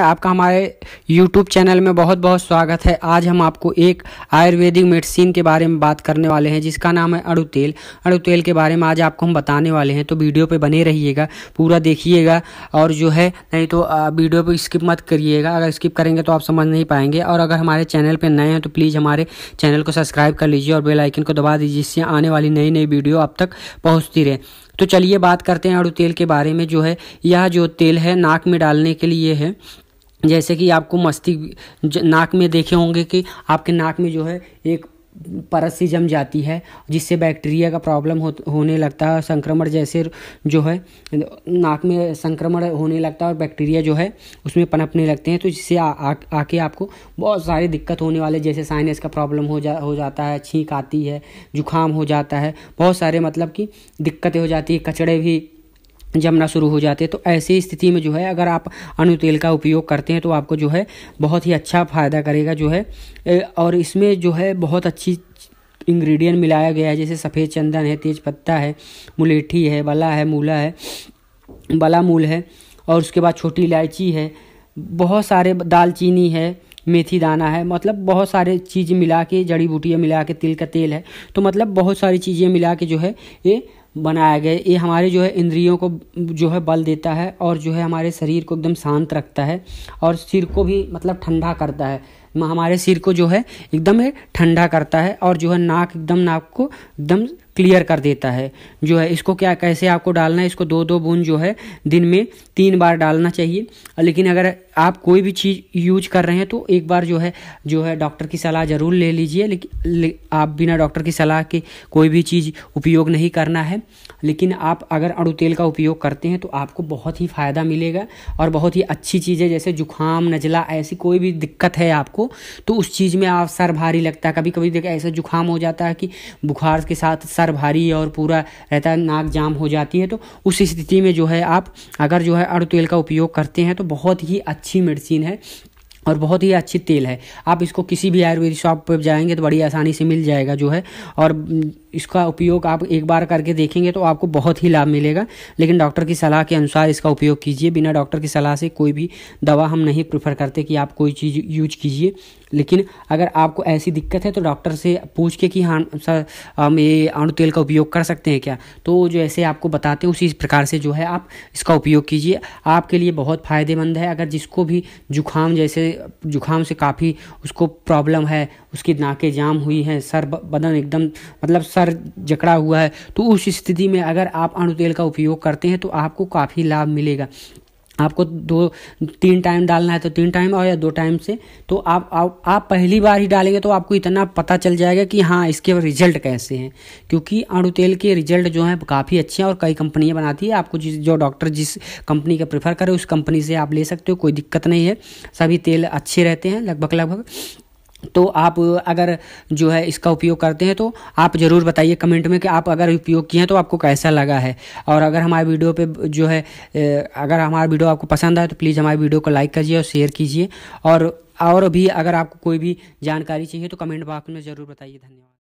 आपका हमारे YouTube channel में बहुत बहुत स्वागत है आज हम आपको एक आयुर्वेदिक मेडिसिन के बारे में बात करने वाले हैं जिसका नाम है अड़ू तेल अड़ू तेल के बारे में आज आपको हम बताने वाले हैं तो वीडियो पे बने रहिएगा पूरा देखिएगा और जो है नहीं तो वीडियो पे स्किप मत करिएगा अगर स्किप करेंगे तो आप समझ नहीं पाएंगे और अगर हमारे चैनल पर नए हैं तो प्लीज़ हमारे चैनल को सब्सक्राइब कर लीजिए और बेलाइकन को दबा दीजिए जिससे आने वाली नई नई वीडियो आप तक पहुँचती रहे तो चलिए बात करते हैं अड़ू तेल के बारे में जो है यह जो तेल है नाक में डालने के लिए है जैसे कि आपको मस्ती नाक में देखे होंगे कि आपके नाक में जो है एक परत सी जम जाती है जिससे बैक्टीरिया का प्रॉब्लम हो, होने लगता है संक्रमण जैसे जो है नाक में संक्रमण होने लगता है और बैक्टीरिया जो है उसमें पनपने लगते हैं तो जिससे आके आपको बहुत सारी दिक्कत होने वाले जैसे साइनस का प्रॉब्लम हो जा हो जाता है छींक आती है जुकाम हो जाता है बहुत सारे मतलब कि दिक्कतें हो जाती है कचड़े भी जमना शुरू हो जाते हैं तो ऐसी स्थिति में जो है अगर आप अनु तेल का उपयोग करते हैं तो आपको जो है बहुत ही अच्छा फ़ायदा करेगा जो है और इसमें जो है बहुत अच्छी इंग्रेडिएंट मिलाया गया है जैसे सफ़ेद चंदन है तेज पत्ता है मुलेठी है बला है मूला है बला मूल है और उसके बाद छोटी इलायची है बहुत सारे दालचीनी है मेथी दाना है मतलब बहुत सारे चीज़ मिला के जड़ी बूटियाँ मिला के तिल का तेल है तो मतलब बहुत सारी चीज़ें मिला के जो है ये बनाया गया ये हमारे जो है इंद्रियों को जो है बल देता है और जो है हमारे शरीर को एकदम शांत रखता है और सिर को भी मतलब ठंडा करता है हमारे सिर को जो है एकदम ठंडा करता है और जो है नाक एकदम नाक को एकदम क्लियर कर देता है जो है इसको क्या कैसे आपको डालना है इसको दो दो बूंद जो है दिन में तीन बार डालना चाहिए लेकिन अगर आप कोई भी चीज़ यूज कर रहे हैं तो एक बार जो है जो है डॉक्टर की सलाह ज़रूर ले लीजिए लेकिन आप बिना डॉक्टर की सलाह के कोई भी चीज़ उपयोग नहीं करना है लेकिन आप अगर अड़ू तेल का उपयोग करते हैं तो आपको बहुत ही फ़ायदा मिलेगा और बहुत ही अच्छी चीज़ है जैसे जुखाम नज़ला ऐसी कोई भी दिक्कत है आपको तो उस चीज़ में आप सर भारी लगता है कभी कभी देखें ऐसा जुखाम हो जाता है कि बुखार के साथ सर भारी और पूरा रहता है नाक जाम हो जाती है तो उस स्थिति में जो है आप अगर जो है अड़ू तेल का उपयोग करते हैं तो बहुत ही अच्छा अच्छी मेडिसिन है और बहुत ही अच्छी तेल है आप इसको किसी भी आयुर्वेदिक शॉप पर जाएंगे तो बड़ी आसानी से मिल जाएगा जो है और इसका उपयोग आप एक बार करके देखेंगे तो आपको बहुत ही लाभ मिलेगा लेकिन डॉक्टर की सलाह के अनुसार इसका उपयोग कीजिए बिना डॉक्टर की सलाह से कोई भी दवा हम नहीं प्रेफर करते कि आप कोई चीज़ यूज कीजिए लेकिन अगर आपको ऐसी दिक्कत है तो डॉक्टर से पूछ के कि हाँ सर हम ये आणु तेल का उपयोग कर सकते हैं क्या तो जो ऐसे आपको बताते हैं उसी प्रकार से जो है आप इसका उपयोग कीजिए आपके लिए बहुत फ़ायदेमंद है अगर जिसको भी जुखाम जैसे जुखाम से काफ़ी उसको प्रॉब्लम है उसकी नाके जाम हुई हैं सर बदन एकदम मतलब सर जकड़ा हुआ है तो उस स्थिति में अगर आप अणु तेल का उपयोग करते हैं तो आपको काफ़ी लाभ मिलेगा आपको दो तीन टाइम डालना है तो तीन टाइम और या दो टाइम से तो आप आ, आप पहली बार ही डालेंगे तो आपको इतना पता चल जाएगा कि हाँ इसके रिजल्ट कैसे हैं क्योंकि आड़ू तेल के रिजल्ट जो हैं काफ़ी अच्छे हैं और कई कंपनियां बनाती है आपको जिस जो डॉक्टर जिस कंपनी का प्रेफर करे उस कंपनी से आप ले सकते हो कोई दिक्कत नहीं है सभी तेल अच्छे रहते हैं लगभग लगभग तो आप अगर जो है इसका उपयोग करते हैं तो आप ज़रूर बताइए कमेंट में कि आप अगर उपयोग किए हैं तो आपको कैसा लगा है और अगर हमारे वीडियो पे जो है अगर हमारा वीडियो आपको पसंद आए तो प्लीज़ हमारे वीडियो को लाइक कीजिए और शेयर कीजिए और और भी अगर आपको कोई भी जानकारी चाहिए तो कमेंट बॉक्स में ज़रूर बताइए धन्यवाद